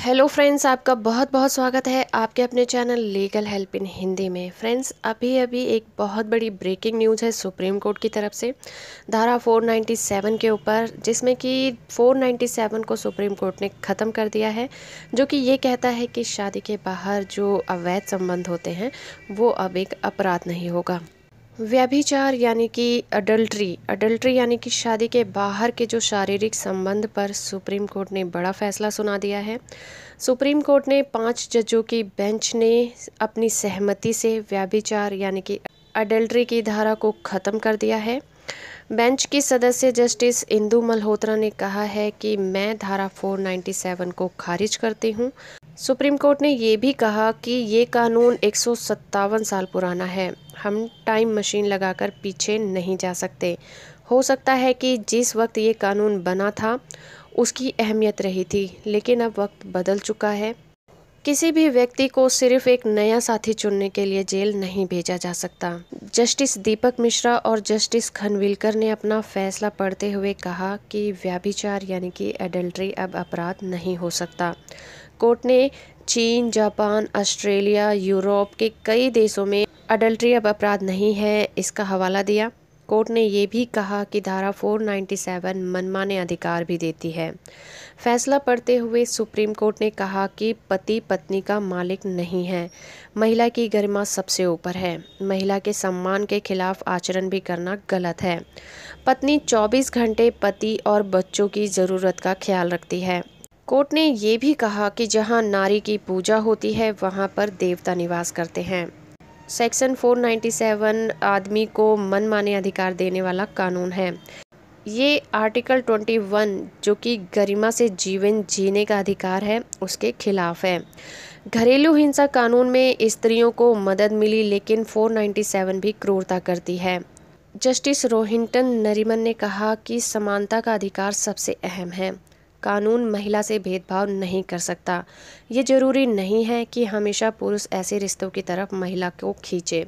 Hello friends आपका बहुत बहुत स्वागत है आपके अपने channel legal help in Hindi में फ्रेंड्स अभी अभी एक बहुत बड़ी ब्रेकिंग न्यूज़ है सुप्रीम कोर्ट की तरफ से धारा 497 के ऊपर जिसमें कि 497 को सुप्रीम कोर्ट ने ख़त्म कर दिया है जो कि ये कहता है कि शादी के बाहर जो अवैध संबंध होते हैं वो अब एक अपराध नहीं होगा व्यभिचार यानी कि अडल्ट्री अडल्ट्री यानी कि शादी के बाहर के जो शारीरिक संबंध पर सुप्रीम कोर्ट ने बड़ा फैसला सुना दिया है सुप्रीम कोर्ट ने पांच जजों की बेंच ने अपनी सहमति से व्याभिचार यानी कि अडल्ट्री की धारा को ख़त्म कर दिया है बेंच की सदस्य जस्टिस इंदू मल्होत्रा ने कहा है कि मैं धारा 497 को खारिज करती हूं। सुप्रीम कोर्ट ने यह भी कहा कि ये कानून एक साल पुराना है हम टाइम मशीन लगाकर पीछे नहीं जा सकते हो सकता है कि जिस वक्त ये कानून बना था उसकी अहमियत रही थी लेकिन अब वक्त बदल चुका है किसी भी व्यक्ति को सिर्फ एक नया साथी चुनने के लिए जेल नहीं भेजा जा सकता जस्टिस दीपक मिश्रा और जस्टिस खनविलकर ने अपना फैसला पढ़ते हुए कहा कि व्याभिचार यानी कि एडल्ट्री अब अपराध नहीं हो सकता कोर्ट ने चीन जापान ऑस्ट्रेलिया यूरोप के कई देशों में अडल्ट्री अब अपराध नहीं है इसका हवाला दिया कोर्ट ने यह भी कहा कि धारा 497 मनमाने अधिकार भी देती है फैसला पढ़ते हुए सुप्रीम कोर्ट ने कहा कि पति पत्नी का मालिक नहीं है महिला की गरिमा सबसे ऊपर है महिला के सम्मान के खिलाफ आचरण भी करना गलत है पत्नी 24 घंटे पति और बच्चों की ज़रूरत का ख्याल रखती है कोर्ट ने यह भी कहा कि जहां नारी की पूजा होती है वहां पर देवता निवास करते हैं सेक्शन 497 आदमी को मनमाने अधिकार देने वाला कानून है ये आर्टिकल 21 जो कि गरिमा से जीवन जीने का अधिकार है उसके खिलाफ है घरेलू हिंसा कानून में स्त्रियों को मदद मिली लेकिन 497 भी क्रूरता करती है जस्टिस रोहिंटन नरिमन ने कहा कि समानता का अधिकार सबसे अहम है कानून महिला से भेदभाव नहीं कर सकता ये जरूरी नहीं है कि हमेशा पुरुष ऐसे रिश्तों की तरफ महिला को खींचे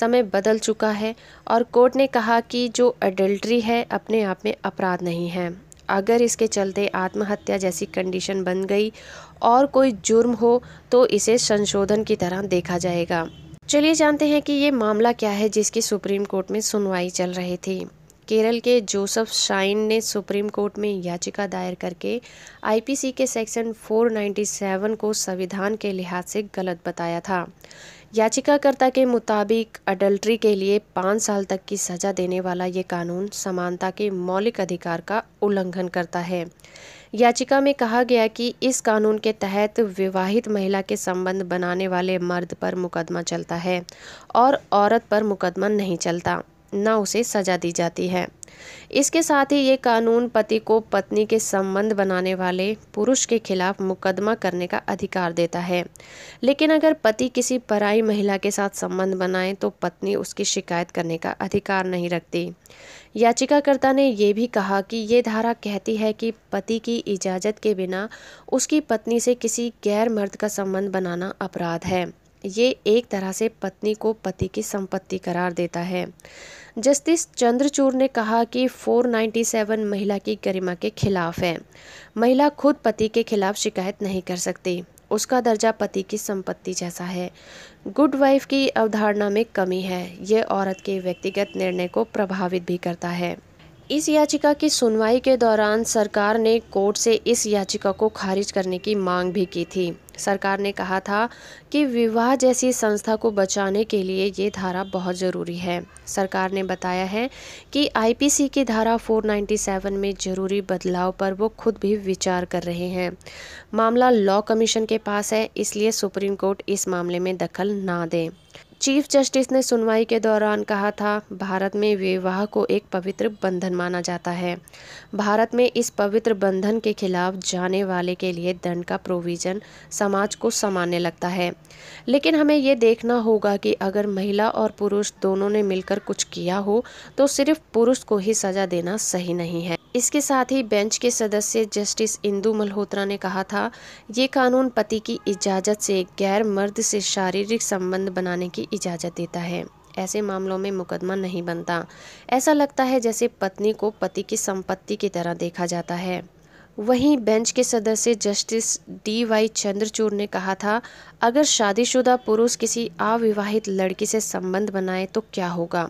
समय बदल चुका है और कोर्ट ने कहा कि जो एडल्ट्री है अपने आप में अपराध नहीं है अगर इसके चलते आत्महत्या जैसी कंडीशन बन गई और कोई जुर्म हो तो इसे संशोधन की तरह देखा जाएगा चलिए जानते हैं कि ये मामला क्या है जिसकी सुप्रीम कोर्ट में सुनवाई चल रही थी केरल के जोसफ शाइन ने सुप्रीम कोर्ट में याचिका दायर करके आईपीसी के सेक्शन 497 को संविधान के लिहाज से गलत बताया था याचिकाकर्ता के मुताबिक अडल्ट्री के लिए पाँच साल तक की सज़ा देने वाला ये कानून समानता के मौलिक अधिकार का उल्लंघन करता है याचिका में कहा गया कि इस कानून के तहत विवाहित महिला के संबंध बनाने वाले मर्द पर मुकदमा चलता है और औरत पर मुकदमा नहीं चलता ना उसे सजा दी जाती है इसके साथ ही ये कानून पति को पत्नी के संबंध बनाने वाले पुरुष के खिलाफ मुकदमा करने का अधिकार देता है लेकिन अगर पति किसी पराई महिला के साथ संबंध बनाए तो पत्नी उसकी शिकायत करने का अधिकार नहीं रखती याचिकाकर्ता ने यह भी कहा कि ये धारा कहती है कि पति की इजाज़त के बिना उसकी पत्नी से किसी गैर मर्द का संबंध बनाना अपराध है ये एक तरह से पत्नी को पति की संपत्ति करार देता है जस्टिस चंद्रचूड़ ने कहा कि 497 महिला की गरिमा के खिलाफ है महिला खुद पति के खिलाफ शिकायत नहीं कर सकती उसका दर्जा पति की संपत्ति जैसा है गुड वाइफ की अवधारणा में कमी है यह औरत के व्यक्तिगत निर्णय को प्रभावित भी करता है इस याचिका की सुनवाई के दौरान सरकार ने कोर्ट से इस याचिका को खारिज करने की मांग भी की थी सरकार ने कहा था कि विवाह जैसी संस्था को बचाने के लिए ये धारा बहुत ज़रूरी है सरकार ने बताया है कि आईपीसी की धारा 497 में जरूरी बदलाव पर वो खुद भी विचार कर रहे हैं मामला लॉ कमीशन के पास है इसलिए सुप्रीम कोर्ट इस मामले में दखल ना दें चीफ जस्टिस ने सुनवाई के दौरान कहा था भारत में विवाह को एक पवित्र बंधन माना जाता है भारत में इस पवित्र बंधन के खिलाफ जाने वाले के लिए दंड का प्रोविज़न समाज को सामान्य लगता है लेकिन हमें ये देखना होगा कि अगर महिला और पुरुष दोनों ने मिलकर कुछ किया हो तो सिर्फ पुरुष को ही सज़ा देना सही नहीं है इसके साथ ही बेंच के सदस्य जस्टिस इंदू मल्होत्रा ने कहा था ये कानून पति की इजाज़त से गैर मर्द से शारीरिक संबंध बनाने की की इजाज़त देता है ऐसे मामलों में मुकदमा नहीं बनता ऐसा लगता है जैसे पत्नी को पति की संपत्ति की तरह देखा जाता है वहीं बेंच के सदस्य जस्टिस डी वाई चंद्रचूड़ ने कहा था अगर शादीशुदा पुरुष किसी अविवाहित लड़की से संबंध बनाए तो क्या होगा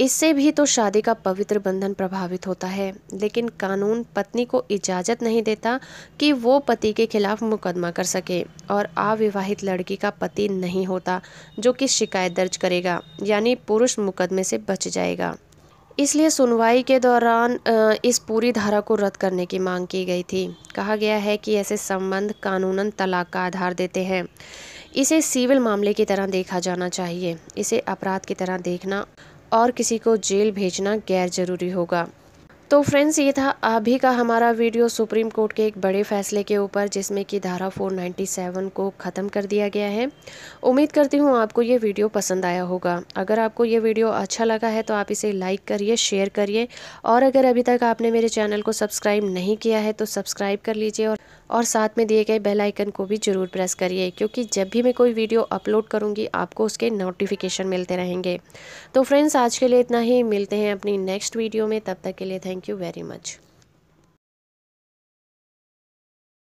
इससे भी तो शादी का पवित्र बंधन प्रभावित होता है लेकिन कानून पत्नी को इजाज़त नहीं देता कि वो पति के खिलाफ मुकदमा कर सके और अविवाहित लड़की का पति नहीं होता जो कि शिकायत दर्ज करेगा यानी पुरुष मुकदमे से बच जाएगा इसलिए सुनवाई के दौरान इस पूरी धारा को रद्द करने की मांग की गई थी कहा गया है कि ऐसे संबंध कानूनन तलाक का आधार देते हैं इसे सिविल मामले की तरह देखा जाना चाहिए इसे अपराध की तरह देखना और किसी को जेल भेजना गैर जरूरी होगा तो फ्रेंड्स ये था अभी का हमारा वीडियो सुप्रीम कोर्ट के एक बड़े फैसले के ऊपर जिसमें कि धारा 497 को ख़त्म कर दिया गया है उम्मीद करती हूँ आपको ये वीडियो पसंद आया होगा अगर आपको ये वीडियो अच्छा लगा है तो आप इसे लाइक करिए शेयर करिए और अगर अभी तक आपने मेरे चैनल को सब्सक्राइब नहीं किया है तो सब्सक्राइब कर लीजिए और और साथ में दिए गए बेल आइकन को भी ज़रूर प्रेस करिए क्योंकि जब भी मैं कोई वीडियो अपलोड करूँगी आपको उसके नोटिफिकेशन मिलते रहेंगे तो फ्रेंड्स आज के लिए इतना ही मिलते हैं अपनी नेक्स्ट वीडियो में तब तक के लिए थैंक यू वेरी मच